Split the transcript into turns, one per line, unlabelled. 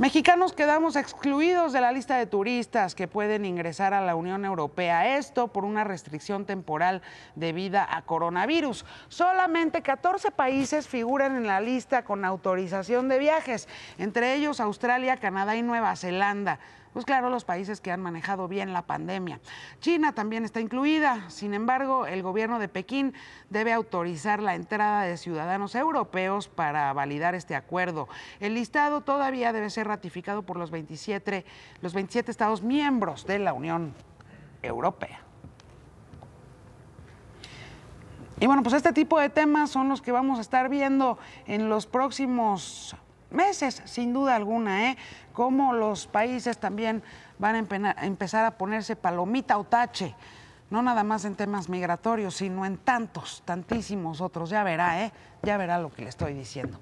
Mexicanos quedamos excluidos de la lista de turistas que pueden ingresar a la Unión Europea. Esto por una restricción temporal debida a coronavirus. Solamente 14 países figuran en la lista con autorización de viajes, entre ellos Australia, Canadá y Nueva Zelanda pues claro, los países que han manejado bien la pandemia. China también está incluida, sin embargo, el gobierno de Pekín debe autorizar la entrada de ciudadanos europeos para validar este acuerdo. El listado todavía debe ser ratificado por los 27, los 27 estados miembros de la Unión Europea. Y bueno, pues este tipo de temas son los que vamos a estar viendo en los próximos meses, sin duda alguna, ¿eh? Cómo los países también van a empezar a ponerse palomita o tache, no nada más en temas migratorios, sino en tantos, tantísimos otros. Ya verá, ¿eh? Ya verá lo que le estoy diciendo.